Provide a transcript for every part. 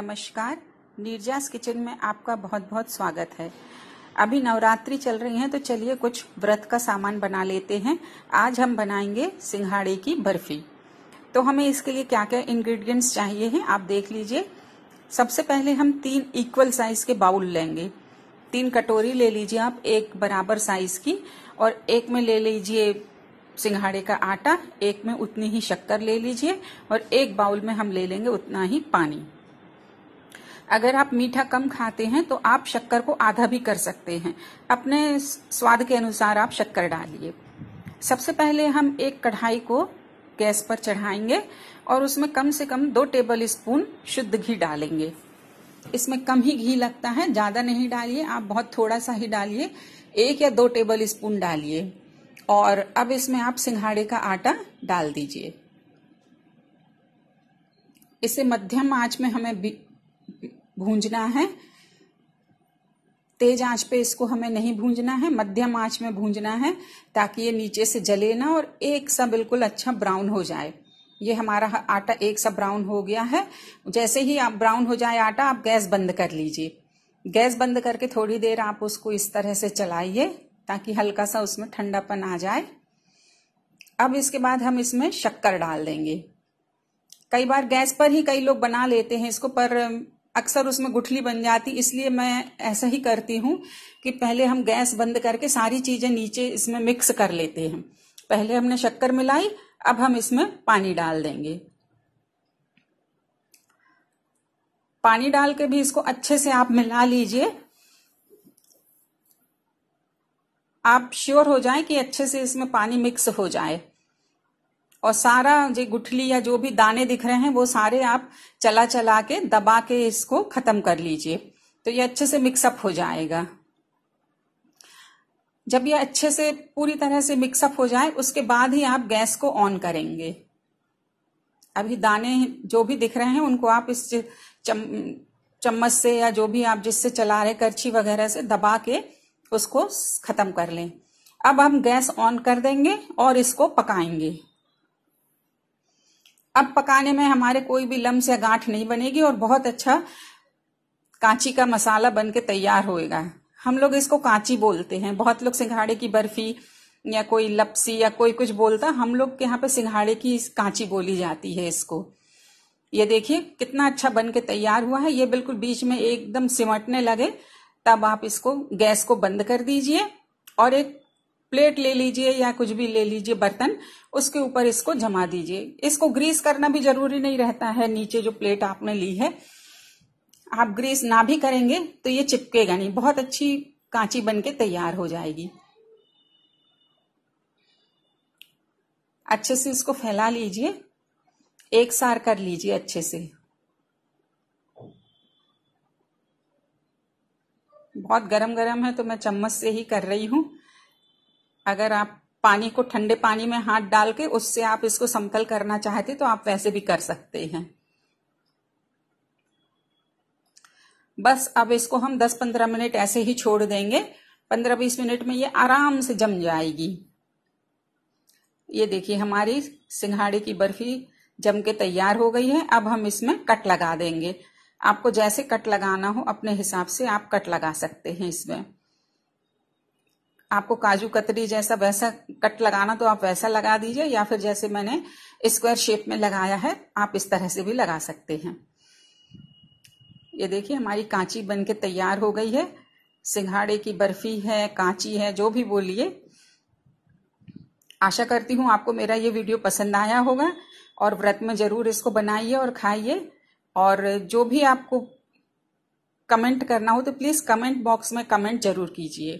नमस्कार नीरजास किचन में आपका बहुत बहुत स्वागत है अभी नवरात्रि चल रही है तो चलिए कुछ व्रत का सामान बना लेते हैं आज हम बनाएंगे सिंघाड़े की बर्फी तो हमें इसके लिए क्या क्या इंग्रेडिएंट्स चाहिए हैं आप देख लीजिए सबसे पहले हम तीन इक्वल साइज के बाउल लेंगे तीन कटोरी ले लीजिए आप एक बराबर साइज की और एक में ले लीजिए सिंघाड़े का आटा एक में उतनी ही शक्कर ले लीजिए और एक बाउल में हम ले लेंगे उतना ही पानी अगर आप मीठा कम खाते हैं तो आप शक्कर को आधा भी कर सकते हैं अपने स्वाद के अनुसार आप शक्कर डालिए सबसे पहले हम एक कढ़ाई को गैस पर चढ़ाएंगे और उसमें कम से कम दो टेबल स्पून शुद्ध घी डालेंगे इसमें कम ही घी लगता है ज्यादा नहीं डालिए आप बहुत थोड़ा सा ही डालिए एक या दो टेबल स्पून डालिए और अब इसमें आप सिंघाड़े का आटा डाल दीजिए इसे मध्यम आंच में हमें भूंजना है तेज आंच पे इसको हमें नहीं भूंजना है मध्यम आंच में भूंजना है ताकि ये नीचे से जले ना और एक सा बिल्कुल अच्छा ब्राउन हो जाए ये हमारा आटा एक सा ब्राउन हो गया है जैसे ही आप ब्राउन हो जाए आटा आप गैस बंद कर लीजिए गैस बंद करके थोड़ी देर आप उसको इस तरह से चलाइए ताकि हल्का सा उसमें ठंडापन आ जाए अब इसके बाद हम इसमें शक्कर डाल देंगे कई बार गैस पर ही कई लोग बना लेते हैं इसको पर अक्सर उसमें गुठली बन जाती इसलिए मैं ऐसा ही करती हूँ कि पहले हम गैस बंद करके सारी चीजें नीचे इसमें मिक्स कर लेते हैं पहले हमने शक्कर मिलाई अब हम इसमें पानी डाल देंगे पानी डाल के भी इसको अच्छे से आप मिला लीजिए आप श्योर हो जाए कि अच्छे से इसमें पानी मिक्स हो जाए और सारा जो गुठली या जो भी दाने दिख रहे हैं वो सारे आप चला चला के दबा के इसको खत्म कर लीजिए तो ये अच्छे से मिक्सअप हो जाएगा जब ये अच्छे से पूरी तरह से मिक्सअप हो जाए उसके बाद ही आप गैस को ऑन करेंगे अभी दाने जो भी दिख रहे हैं उनको आप इस चम, चम्मच से या जो भी आप जिससे चला रहे करछी वगैरह से दबा के उसको खत्म कर लें अब हम गैस ऑन कर देंगे और इसको पकाएंगे अब पकाने में हमारे कोई भी लम्स या गांठ नहीं बनेगी और बहुत अच्छा कांची का मसाला बन के तैयार होएगा हम लोग इसको कांची बोलते हैं बहुत लोग सिंघाड़े की बर्फी या कोई लपसी या कोई कुछ बोलता हम लोग के यहाँ पे सिंघाड़े की कांची बोली जाती है इसको ये देखिए कितना अच्छा बन के तैयार हुआ है ये बिल्कुल बीच में एकदम सिमटने लगे तब आप इसको गैस को बंद कर दीजिए और एक प्लेट ले लीजिए या कुछ भी ले लीजिए बर्तन उसके ऊपर इसको जमा दीजिए इसको ग्रीस करना भी जरूरी नहीं रहता है नीचे जो प्लेट आपने ली है आप ग्रीस ना भी करेंगे तो ये चिपकेगा नहीं बहुत अच्छी कांची बन के तैयार हो जाएगी अच्छे से इसको फैला लीजिए एक सार कर लीजिए अच्छे से बहुत गरम गरम है तो मैं चम्मच से ही कर रही हूं अगर आप पानी को ठंडे पानी में हाथ डाल के उससे आप इसको समतल करना चाहते तो आप वैसे भी कर सकते हैं बस अब इसको हम 10-15 मिनट ऐसे ही छोड़ देंगे 15-20 मिनट में ये आराम से जम जाएगी ये देखिए हमारी सिंघाड़े की बर्फी जम के तैयार हो गई है अब हम इसमें कट लगा देंगे आपको जैसे कट लगाना हो अपने हिसाब से आप कट लगा सकते हैं इसमें आपको काजू कतरी जैसा वैसा कट लगाना तो आप वैसा लगा दीजिए या फिर जैसे मैंने स्क्वायर शेप में लगाया है आप इस तरह से भी लगा सकते हैं ये देखिए हमारी कांची बन के तैयार हो गई है सिंघाड़े की बर्फी है कांची है जो भी बोलिए आशा करती हूं आपको मेरा ये वीडियो पसंद आया होगा और व्रत में जरूर इसको बनाइए और खाइए और जो भी आपको कमेंट करना हो तो प्लीज़ कमेंट बॉक्स में कमेंट जरूर कीजिए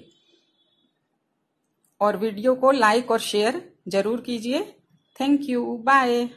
और वीडियो को लाइक और शेयर जरूर कीजिए थैंक यू बाय